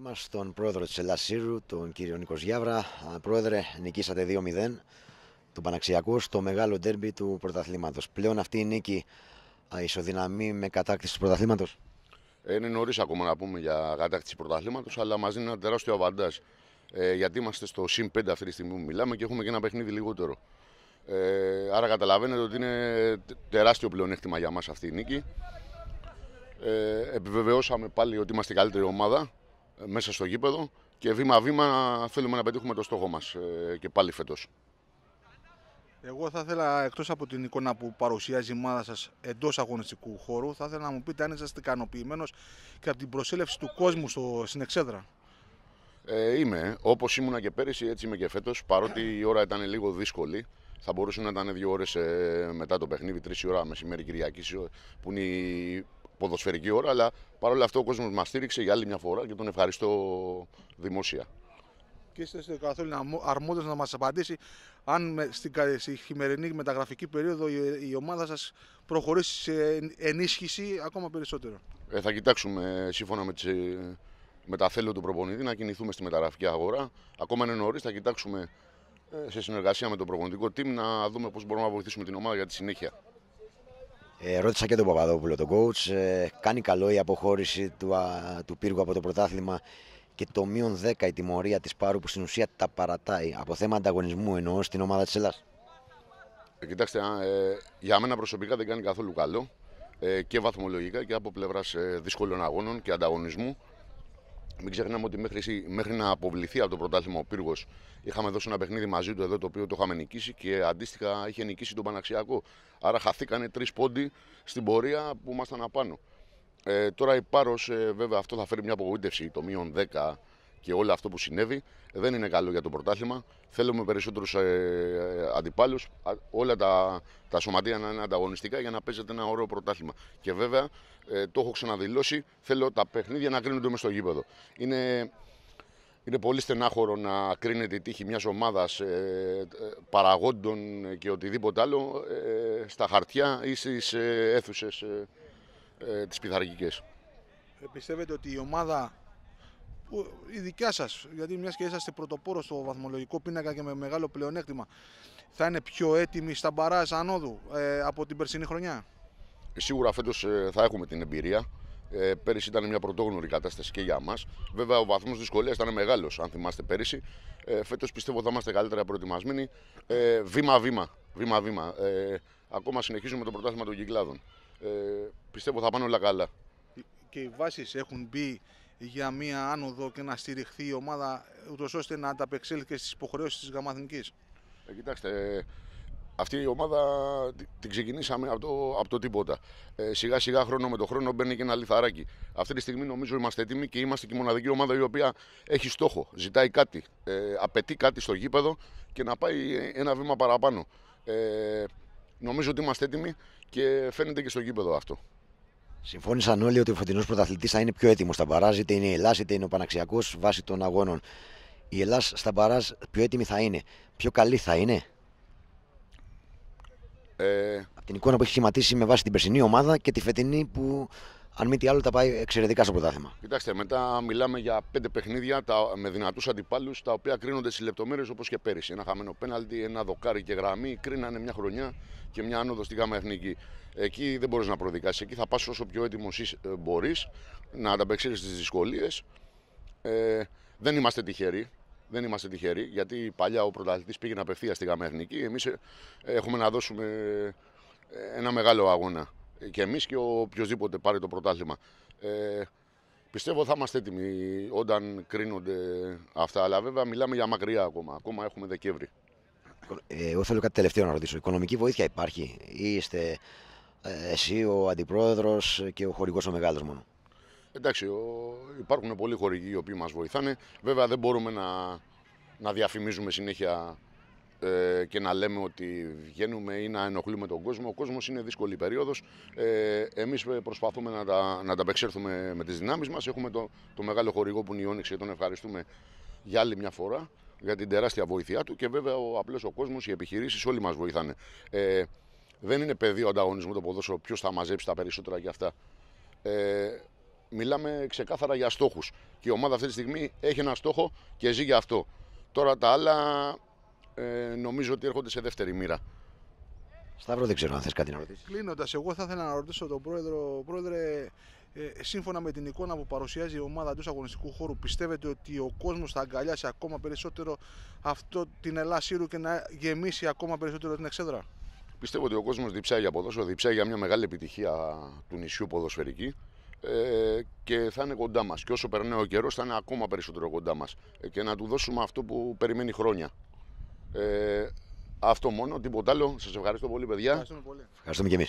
Μαζί μας τον πρόεδρο της Ελλασσύρου, τον κύριο Νίκος Γιάβρα. Πρόεδρε, νικήσατε 2-0 του Παναξιακού στο μεγάλο ντέρμπι του πρωταθλήματος. Πλέον αυτή η νίκη ισοδυναμεί με κατάκτηση του πρωταθλήματος. Ε, είναι νωρίς ακόμα να πούμε για κατάκτηση πρωταθλήματος, αλλά μα δίνει ένα τεράστιο αβαντάζ. Ε, γιατί είμαστε στο συν 5 αυτή τη στιγμή που μιλάμε και έχουμε και ένα παιχνίδι λιγότερο. Ε, άρα καταλαβαίνετε ότι είναι τεράστιο πλεονέκτημα για μας αυτή η νίκη. Ε, επιβεβαιώσαμε πάλι ότι είμαστε η καλύτερη ομάδα μέσα στο γήπεδο και βήμα-βήμα θέλουμε να πετύχουμε το στόχο μας ε, και πάλι φέτος. Εγώ θα ήθελα, εκτός από την εικόνα που παρουσιάζει η ομάδα σας εντός αγωνιστικού χώρου, θα ήθελα να μου πείτε αν είσαστε ικανοποιημένος και από την προσέλευση του κόσμου στο, στην Εξέδρα. Ε, είμαι. Όπως ήμουνα και πέρυσι, έτσι είμαι και φέτος, παρότι η ώρα ήταν λίγο δύσκολη. Θα μπορούσε να ήταν δύο ώρες ε, μετά το παιχνίδι, τρεις ώρα μεσημέρι Κυριακής, που είναι η ποδοσφαιρική ώρα, αλλά παρόλα αυτό ο κόσμος μας στήριξε για άλλη μια φορά και τον ευχαριστώ δημόσια. Και είστε καθόλου αρμόδιος να μας απαντήσει αν στη χειμερινή μεταγραφική περίοδο η ομάδα σας προχωρήσει σε ενίσχυση ακόμα περισσότερο. Ε, θα κοιτάξουμε σύμφωνα με, τις, ε, με τα θέλω του προπονητή να κινηθούμε στη μεταγραφική αγορά. Ακόμα είναι νωρίς, θα κοιτάξουμε ε, σε συνεργασία με το προπονητικό team να δούμε πώς μπορούμε να βοηθήσουμε την ομάδα για τη συνέχεια. Ε, ρώτησα και τον Παπαδόπουλο, τον coach. Ε, κάνει καλό η αποχώρηση του, του Πύργου από το πρωτάθλημα και το μείον 10 η τιμωρία της Πάρου που στην ουσία τα παρατάει από θέμα ανταγωνισμού εννοώ στην ομάδα της Ελλάδα. Ε, κοιτάξτε, ε, για μένα προσωπικά δεν κάνει καθόλου καλό ε, και βαθμολογικά και από πλευράς δύσκολων αγώνων και ανταγωνισμού. Μην ξεχνάμε ότι μέχρι, μέχρι να αποβληθεί από το πρωτάθλημα ο Πύργος, είχαμε δώσει ένα παιχνίδι μαζί του εδώ το οποίο το είχαμε νικήσει και αντίστοιχα είχε νικήσει τον Παναξιακό. Άρα χαθήκανε τρεις πόντι στην πορεία που ήμασταν απάνω. Ε, τώρα η Πάρος, ε, βέβαια, αυτό θα φέρει μια απογοήτευση. Το μείον 10 και όλο αυτό που συνέβη δεν είναι καλό για το πρωτάθλημα. Θέλουμε περισσότερους ε, ε αντιπάλους, όλα τα, τα σωματεία να είναι ανταγωνιστικά για να παίζεται ένα ωραίο πρωτάθλημα. Και βέβαια, ε, το έχω ξαναδηλώσει, θέλω τα παιχνίδια να κρίνονται μες στο γήπεδο. Είναι, είναι πολύ στενάχωρο να κρίνεται η τύχη μιας ομάδας ε, ε, παραγόντων και οτιδήποτε άλλο στα χαρτιά ή στις αίθουσες ε, τι Πιστεύετε ότι η ομάδα η δικιά σας, γιατί μιας και είσαστε πρωτοπόρος στο βαθμολογικό πίνακα και με μεγάλο πλεονέκτημα, θα είναι πιο έτοιμη στα μπαράζ ανόδου ε, από την περσινή χρονιά. Σίγουρα φέτος ε, θα έχουμε την εμπειρία. Ε, πέρυσι ήταν μια πρωτόγνωρη κατάσταση και για μας. Βέβαια, ο βαθμός δυσκολίας ήταν μεγάλος, αν θυμάστε πέρυσι. Ε, Φέτος πιστεύω θα είμαστε καλύτερα προετοιμασμένοι. βήμα-βήμα. Ε, βήμα-βήμα. Ε, ακόμα συνεχίζουμε το πρωτάθλημα των κυκλάδων. πιστεύω θα πάνε όλα καλά. Και οι βάσεις έχουν μπει για μία άνοδο και να στηριχθεί η ομάδα, ούτως ώστε να ανταπεξέλθει και στις υποχρεώσεις της γαμαθηνικής. Ε, κοιτάξτε, ε, αυτή η ομάδα την ξεκινήσαμε από το, από το τίποτα. Ε, σιγά σιγά χρόνο με το χρόνο μπαίνει και ένα λιθαράκι. Αυτή τη στιγμή νομίζω είμαστε έτοιμοι και είμαστε και η μοναδική ομάδα η οποία έχει στόχο. Ζητάει κάτι, ε, απαιτεί κάτι στο γήπεδο και να πάει ε, ένα βήμα παραπάνω. νομίζω ότι είμαστε έτοιμοι και φαίνεται και στο γήπεδο αυτό. Συμφώνησαν όλοι ότι ο φετινό πρωταθλητής θα είναι πιο έτοιμος στα μπαράζ, είτε είναι η Ελλάδα είτε είναι ο Παναξιακός βάσει των αγώνων. Η Ελλάδα στα μπαράζ πιο έτοιμη θα είναι, πιο καλή θα είναι. Ε... Από την εικόνα που έχει σχηματίσει με βάση την περσινή ομάδα και τη φετινή που αν μη τι άλλο, τα πάει εξαιρετικά στο πρωτάθλημα. Κοιτάξτε, μετά μιλάμε για πέντε παιχνίδια τα, με δυνατούς αντιπάλους, τα οποία κρίνονται σε λεπτομέρειες όπως και πέρυσι. Ένα χαμένο πέναλτι, ένα δοκάρι και γραμμή, κρίνανε μια χρονιά και μια άνοδο στη γάμα εθνική. Εκεί δεν μπορείς να προδικάσεις. Εκεί θα πας όσο πιο έτοιμος ε, μπορείς να ανταπεξέλθεις τι δυσκολίες. Ε, δεν είμαστε τυχεροί. Δεν είμαστε τυχεροί, γιατί παλιά ο πρωταθλητής πήγαινε απευθείας στη γάμα εθνική. Εμείς ε, έχουμε να δώσουμε ε, ένα μεγάλο αγώνα και εμείς και ο οποιοδήποτε πάρει το πρωτάθλημα. Ε, πιστεύω θα είμαστε έτοιμοι όταν κρίνονται αυτά. Αλλά βέβαια μιλάμε για μακριά ακόμα. Ακόμα έχουμε Δεκέμβρη. Ε, εγώ θέλω κάτι τελευταίο να ρωτήσω. Οικονομική βοήθεια υπάρχει ή είστε ε, εσύ ο αντιπρόεδρος και ο χορηγός ο μεγάλος μόνο. Εντάξει, υπάρχουν πολλοί χορηγοί οι οποίοι μας βοηθάνε. Βέβαια δεν μπορούμε να διαφημίζουμε συνέχεια ε, και να λέμε ότι βγαίνουμε ή να ενοχλούμε τον κόσμο. Ο κόσμος είναι δύσκολη περίοδος. Ε, Εμείς ε, προσπαθούμε να τα, να τα απεξέλθουμε με τις δυνάμεις μας. Έχουμε το, το μεγάλο χορηγό που είναι η Όνεξη και τον ευχαριστούμε για άλλη μια φορά για την τεράστια βοήθειά του και βέβαια ο απλό ο κόσμος, οι επιχειρήσεις, όλοι μας βοηθάνε. Ε, δεν είναι πεδίο ανταγωνισμού το ποδόσφαιρο ποιος θα μαζέψει τα περισσότερα για αυτά. Ε, μιλάμε ξεκάθαρα για στόχους. Και η ομάδα αυτή τη στιγμή έχει ένα στόχο και ζει για αυτό. Τώρα τα άλλα ε, νομίζω ότι έρχονται σε δεύτερη μοίρα. Σταύρο, δεν ξέρω αν θες κάτι να ρωτήσεις. Κλείνοντας, εγώ θα ήθελα να ρωτήσω τον πρόεδρο, πρόεδρε, ε, σύμφωνα με την εικόνα που παρουσιάζει η ομάδα του αγωνιστικού χώρου, πιστεύετε ότι ο κόσμος θα αγκαλιάσει ακόμα περισσότερο αυτό την Ελλάδα Σύρου και να γεμίσει ακόμα περισσότερο την εξέδρα. Πιστεύω ότι ο κόσμος διψάει για ποδόσφαιρο, διψάει για μια μεγάλη επιτυχία του νησιού ποδοσφαιρική ε, και θα είναι κοντά μας. Και όσο περνάει ο καιρός, θα είναι ακόμα περισσότερο κοντά μας ε, και να του δώσουμε αυτό που περιμένει χρόνια. Ε, αυτό μόνο, τίποτα άλλο. Σας ευχαριστώ πολύ, παιδιά. Ευχαριστούμε πολύ. Ευχαριστούμε και εμείς.